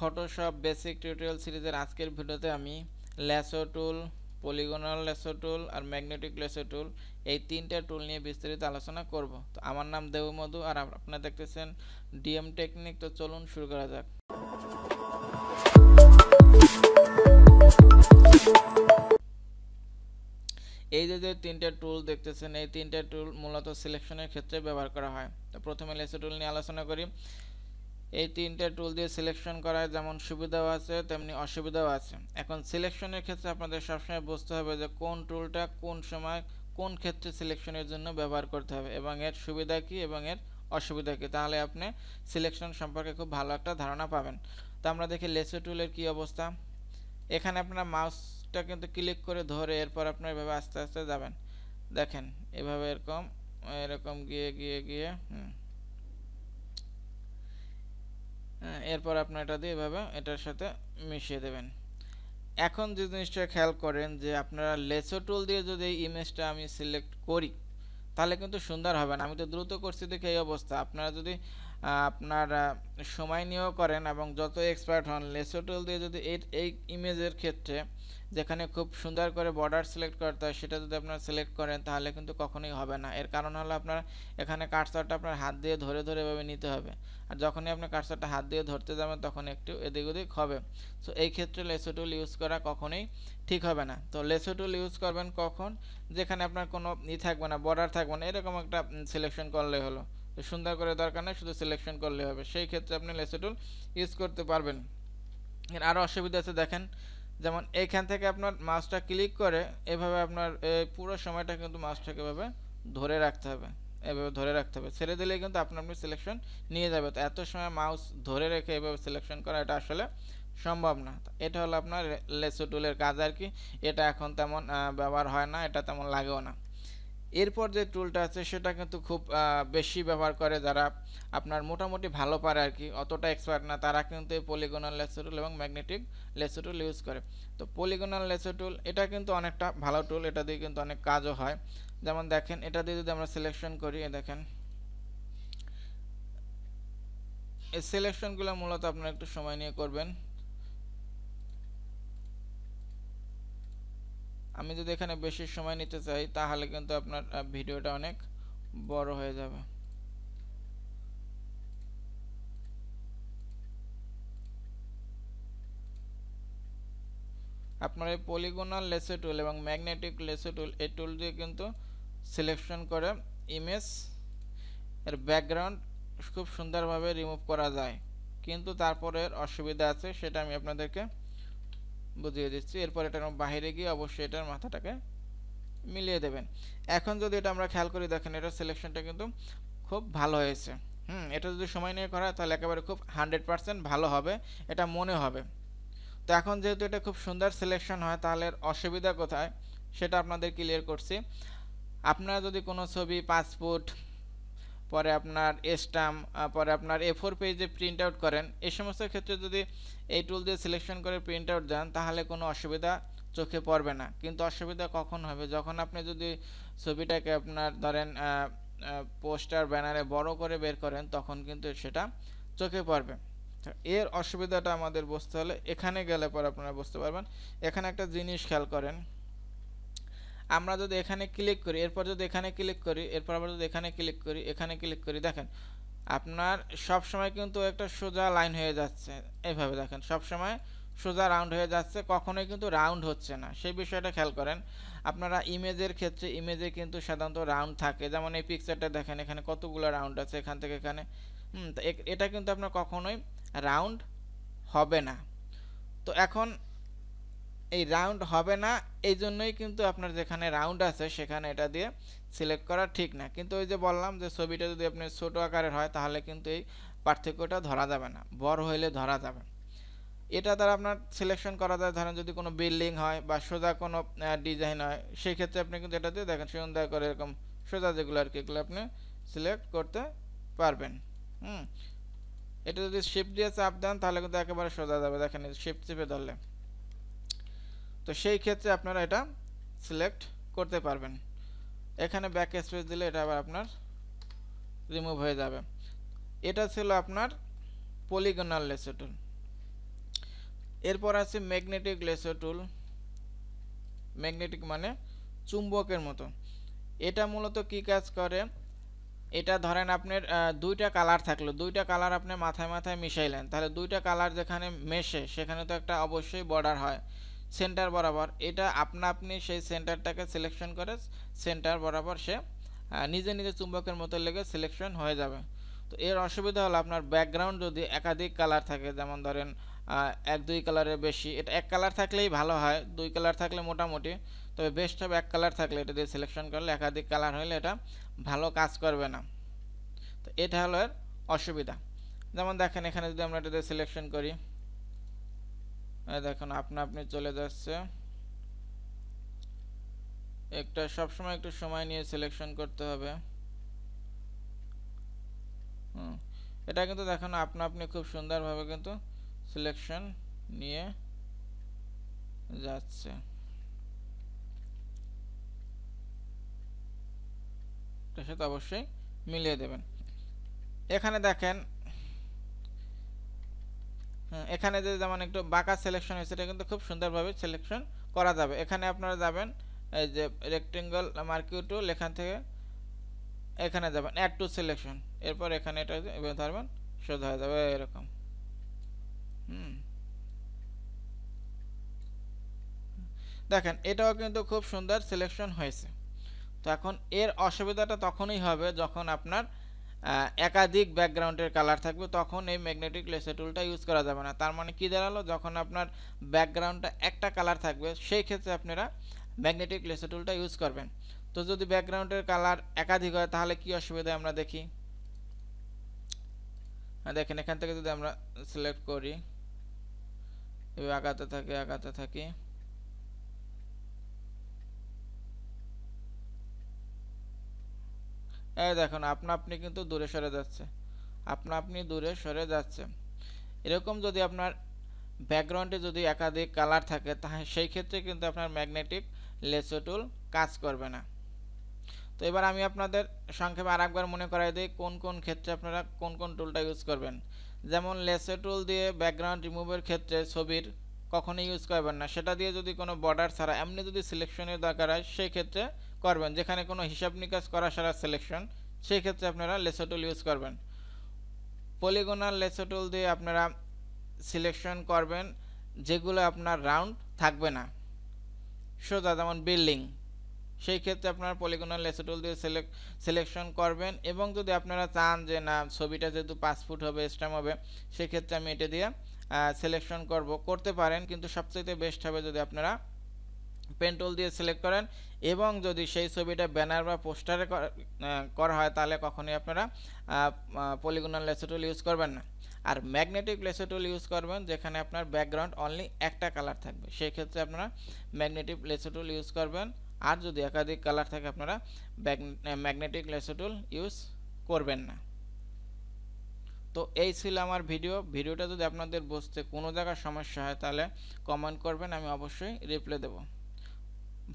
Photoshop basic tutorial সিরিজের আজকের ভিডিওতে আমি lasso tool polygonal lasso tool আর ম্যাগনেটিক লেসো টুল এই তিনটা টুল নিয়ে বিস্তারিত আলোচনা করব তো আমার নাম দেবমধু আর আপনারা দেখতেছেন ডিএম টেকনিক তো চলুন শুরু করা যাক এই যে যে তিনটা টুল দেখতেছেন এই তিনটা টুল মূলত সিলেকশনের ক্ষেত্রে ব্যবহার করা হয় তো প্রথমে লেসো টুল নিয়ে আলোচনা করি এই তিনটে টুল দিয়ে সিলেকশন করার যেমন সুবিধাও আছে তেমনি অসুবিধাও আছে এখন সিলেকশনের ক্ষেত্রে আপনাদের সবসময় বুঝতে হবে যে কোন টুলটা কোন সময় কোন ক্ষেত্রে সিলেকশনের জন্য ব্যবহার করতে হবে এবং এর সুবিধা কী এবং এর অসুবিধা কী তাহলে আপনি সিলেকশন সম্পর্কে খুব ভালো একটা ধারণা পাবেন তো আমরা দেখি লেসো টুলের কি অবস্থা এখানে আপনার মাউসটা কিন্তু ক্লিক করে ধরে এরপর আপনার এভাবে আস্তে আস্তে যাবেন দেখেন এভাবে এরকম এরকম গিয়ে গিয়ে গিয়ে হুম এরপর আপনার এটা দিয়ে এভাবে এটার সাথে মিশিয়ে দেবেন এখন যে জিনিসটা খেয়াল করেন যে আপনারা লেসো টুল দিয়ে যদি এই ইমেজটা আমি সিলেক্ট করি তাহলে কিন্তু সুন্দর হবে না আমি তো দ্রুত করছি দেখে এই অবস্থা আপনারা যদি আপনার সময় নিয়েও করেন এবং যত এক্সপার্ট হন লেসো টুল দিয়ে যদি এই এই ইমেজের ক্ষেত্রে যেখানে খুব সুন্দর করে বর্ডার সিলেক্ট করতে হয় সেটা যদি আপনারা সিলেক্ট করেন তাহলে কিন্তু কখনোই হবে না এর কারণ হলো আপনার এখানে কাটসারটা আপনার হাত দিয়ে ধরে ধরে এভাবে নিতে হবে আর যখনই আপনি কাটসারটা হাত দিয়ে ধরতে যাবেন তখন একটু এদিক ওদিক হবে সো এই ক্ষেত্রে লেসো টুল ইউজ করা কখনোই ঠিক হবে না তো লেসো টুল ইউজ করবেন কখন যেখানে আপনার কোনো ই থাকবে না বর্ডার থাকবে না এরকম একটা সিলেকশন করলে হলো সুন্দর করে দরকার নেই শুধু সিলেকশন করলে হবে সেই ক্ষেত্রে আপনি লেসেটুল ইউজ করতে পারবেন আরও অসুবিধা আছে দেখেন যেমন এইখান থেকে আপনার মাছটা ক্লিক করে এভাবে আপনার পুরো সময়টা কিন্তু মাছটাকে এভাবে ধরে রাখতে হবে এভাবে ধরে রাখতে হবে ছেড়ে দিলে কিন্তু আপনার আপনি সিলেকশন নিয়ে যাবে তো এত সময় মাউস ধরে রেখে এভাবে সিলেকশন করা এটা আসলে সম্ভব না এটা হলো আপনার লেসো টুলের কাজ আর কি এটা এখন তেমন ব্যবহার হয় না এটা তেমন লাগেও না এরপর যে টুলটা আছে সেটা কিন্তু খুব বেশি ব্যবহার করে যারা আপনার মোটামুটি ভালো পারে আর কি অতটা এক্সপার্ট না তারা কিন্তু এই পলিগোনাল লেসো টুল এবং ম্যাগনেটিক লেসো টুল ইউজ করে তো পলিগোনাল লেসো টুল এটা কিন্তু অনেকটা ভালো টুল এটা দিয়ে কিন্তু অনেক কাজও হয় যেমন দেখেন এটা দিয়ে যদি আমরা সিলেকশন করি দেখেন এই সিলেকশনগুলো মূলত আপনারা একটু সময় নিয়ে করবেন আমি যদি এখানে বেশি সময় নিতে চাই তাহলে কিন্তু আপনার ভিডিওটা অনেক বড় হয়ে যাবে আপনার এই পলিগোনাল লেসে টুল এবং ম্যাগনেটিক লেসে টুল এই টুল দিয়ে কিন্তু সিলেকশন করে ইমেজ এর ব্যাকগ্রাউন্ড খুব সুন্দরভাবে রিমুভ করা যায় কিন্তু তারপরে অসুবিধা আছে সেটা আমি আপনাদেরকে বুঝিয়ে দিচ্ছি এরপর এটা বাইরে গিয়ে অবশ্যই এটার মাথাটাকে মিলিয়ে দেবেন এখন যদি এটা আমরা খেয়াল করি দেখেন এটার সিলেকশনটা কিন্তু খুব ভালো হয়েছে হুম এটা যদি সময় নিয়ে করা তাহলে একেবারে খুব হান্ড্রেড পারসেন্ট ভালো হবে এটা মনে হবে তো এখন যেহেতু এটা খুব সুন্দর সিলেকশন হয় তাহলে অসুবিধা কোথায় সেটা আপনাদের ক্লিয়ার করছি আপনারা যদি কোনো ছবি পাসপোর্ট পরে আপনার স্টাম্প পরে আপনার এ ফোর পেজে প্রিন্ট আউট করেন এই সমস্ত ক্ষেত্রে যদি এই টুল দিয়ে সিলেকশন করে প্রিন্ট আউট দেন তাহলে কোনো অসুবিধা চোখে পড়বে না কিন্তু অসুবিধা কখন হবে যখন আপনি যদি ছবিটাকে আপনার ধরেন পোস্টার ব্যানারে বড় করে বের করেন তখন কিন্তু সেটা চোখে পড়বে এর অসুবিধাটা আমাদের বুঝতে হলে এখানে গেলে পর আপনারা বুঝতে পারবেন এখানে একটা জিনিস খেয়াল করেন আমরা যদি এখানে ক্লিক করি এরপর যদি এখানে ক্লিক করি এরপর আবার যদি এখানে ক্লিক করি এখানে ক্লিক করি দেখেন আপনার সব সময় কিন্তু একটা সোজা লাইন হয়ে যাচ্ছে এইভাবে দেখেন সব সময় সোজা রাউন্ড হয়ে যাচ্ছে কখনোই কিন্তু রাউন্ড হচ্ছে না সেই বিষয়টা খেয়াল করেন আপনারা ইমেজের ক্ষেত্রে ইমেজে কিন্তু সাধারণত রাউন্ড থাকে যেমন এই পিকচারটা দেখেন এখানে কতগুলো রাউন্ড আছে এখান থেকে এখানে এটা কিন্তু আপনার কখনোই রাউন্ড হবে না তো এখন এই রাউন্ড হবে না এই জন্যই কিন্তু আপনার যেখানে রাউন্ড আছে সেখানে এটা দিয়ে সিলেক্ট করা ঠিক না কিন্তু ওই যে বললাম যে ছবিটা যদি আপনি ছোট আকারের হয় তাহলে কিন্তু এই পার্থক্যটা ধরা যাবে না বড় হইলে ধরা যাবে এটা দ্বারা আপনার সিলেকশন করা যায় ধরেন যদি কোনো বিল্ডিং হয় বা সোজা কোনো ডিজাইন হয় সেই ক্ষেত্রে আপনি কিন্তু এটা দিয়ে দেখেন সুন্দর করে এরকম সোজা যেগুলো আর কি এগুলো আপনি সিলেক্ট করতে পারবেন হুম এটা যদি শিফট দিয়ে চাপ দেন তাহলে কিন্তু একেবারে সোজা যাবে দেখেন শিফট চেপে ধরলে তো সেই ক্ষেত্রে আপনারা এটা সিলেক্ট করতে পারবেন এখানে ব্যাক স্পেস দিলে এটা আবার আপনার রিমুভ হয়ে যাবে এটা ছিল আপনার পলিগোনাল লেসো টুল এরপর আছে ম্যাগনেটিক লেসো টুল ম্যাগনেটিক মানে চুম্বকের মতো এটা মূলত কি কাজ করে এটা ধরেন আপনার দুইটা কালার থাকলো দুইটা কালার আপনি মাথায় মাথায় মিশাইলেন তাহলে দুইটা কালার যেখানে মেশে সেখানে তো একটা অবশ্যই বর্ডার হয় সেন্টার বরাবর এটা আপনা আপনি সেই সেন্টারটাকে সিলেকশন করে সেন্টার বরাবর সে নিজে নিজে চুম্বকের মতো লেগে সিলেকশন হয়ে যাবে তো এর অসুবিধা হলো আপনার ব্যাকগ্রাউন্ড যদি একাধিক কালার থাকে যেমন ধরেন এক দুই কালারের বেশি এটা এক কালার থাকলেই ভালো হয় দুই কালার থাকলে মোটামুটি তবে বেস্ট হবে এক কালার থাকলে এটা দিয়ে সিলেকশন করলে একাধিক কালার হলে এটা ভালো কাজ করবে না তো এটা হলো এর অসুবিধা যেমন দেখেন এখানে যদি আমরা এটা দিয়ে সিলেকশন করি দেখুন আপনা আপনি চলে যাচ্ছে একটা সবসময় একটু সময় নিয়ে সিলেকশন করতে হবে এটা কিন্তু দেখুন আপনা আপনি খুব সুন্দরভাবে কিন্তু সিলেকশন নিয়ে যাচ্ছে সাথে অবশ্যই মিলিয়ে দেবেন এখানে দেখেন এখানে যে যেমন একটু বাঁকা সিলেকশন হয়েছে এটা কিন্তু খুব সুন্দরভাবে সিলেকশন করা যাবে এখানে আপনারা যাবেন এই যে রেক্টেঙ্গল মার্কিউ টুল এখান থেকে এখানে যাবেন অ্যাড টু সিলেকশন এরপর এখানে এটা ধরবেন শোধ হয়ে যাবে এরকম হুম দেখেন এটাও কিন্তু খুব সুন্দর সিলেকশন হয়েছে তো এখন এর অসুবিধাটা তখনই হবে যখন আপনার একাধিক ব্যাকগ্রাউন্ডের কালার থাকবে তখন এই ম্যাগনেটিক লেসার টুলটা ইউজ করা যাবে না তার মানে কি দাঁড়ালো যখন আপনার ব্যাকগ্রাউন্ডটা একটা কালার থাকবে সেই ক্ষেত্রে আপনারা ম্যাগনেটিক লেসার টুলটা ইউজ করবেন তো যদি ব্যাকগ্রাউন্ডের কালার একাধিক হয় তাহলে কি অসুবিধা আমরা দেখি দেখেন এখান থেকে যদি আমরা সিলেক্ট করি আঁকাতে থাকি আঁকাতে থাকি এই দেখুন আপনা আপনি কিন্তু দূরে সরে যাচ্ছে আপনা আপনি দূরে সরে যাচ্ছে এরকম যদি আপনার ব্যাকগ্রাউন্ডে যদি একাধিক কালার থাকে তাহলে সেই ক্ষেত্রে কিন্তু আপনার ম্যাগনেটিক লেসো টুল কাজ করবে না তো এবার আমি আপনাদের সংক্ষেপে আর একবার মনে করাই দিই কোন কোন ক্ষেত্রে আপনারা কোন কোন টুলটা ইউজ করবেন যেমন লেসো টুল দিয়ে ব্যাকগ্রাউন্ড রিমুভের ক্ষেত্রে ছবির কখনোই ইউজ করবেন না সেটা দিয়ে যদি কোনো বর্ডার ছাড়া এমনি যদি সিলেকশনের দরকার হয় সেই ক্ষেত্রে করবেন যেখানে কোনো হিসাব নিকাশ করা সারা সিলেকশন সেই ক্ষেত্রে আপনারা লেসোটুল ইউজ করবেন পলিগোনাল লেসোটুল দিয়ে আপনারা সিলেকশন করবেন যেগুলো আপনার রাউন্ড থাকবে না সোজা যেমন বিল্ডিং সেই ক্ষেত্রে আপনারা পলিগোনাল লেসোটুল দিয়ে সিলেকশন করবেন এবং যদি আপনারা চান যে না ছবিটা যেহেতু পাঁচ ফুট হবে স্ট্যাম হবে সেক্ষেত্রে আমি এটা দিয়ে সিলেকশন করব করতে পারেন কিন্তু সবচেয়ে বেস্ট হবে যদি আপনারা পেন টুল দিয়ে সিলেক্ট করেন এবং যদি সেই ছবিটা ব্যানার বা পোস্টারে করা হয় তাহলে কখনোই আপনারা পলিগোনাল লেসো টুল ইউজ করবেন না আর ম্যাগনেটিক লেসো টুল ইউজ করবেন যেখানে আপনার ব্যাকগ্রাউন্ড অনলি একটা কালার থাকবে সেই ক্ষেত্রে আপনারা ম্যাগনেটিক লেসো টুল ইউজ করবেন আর যদি একাধিক কালার থাকে আপনারা ম্যাগনেটিক লেসো টুল ইউজ করবেন না তো এই ছিল আমার ভিডিও ভিডিওটা যদি আপনাদের বুঝতে কোনো জায়গার সমস্যা হয় তাহলে কমেন্ট করবেন আমি অবশ্যই রিপ্লাই দেবো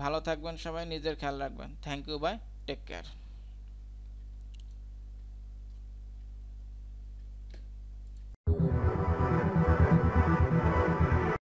ভালো থাকবেন সবাই নিজের খেয়াল রাখবেন thank you bye take care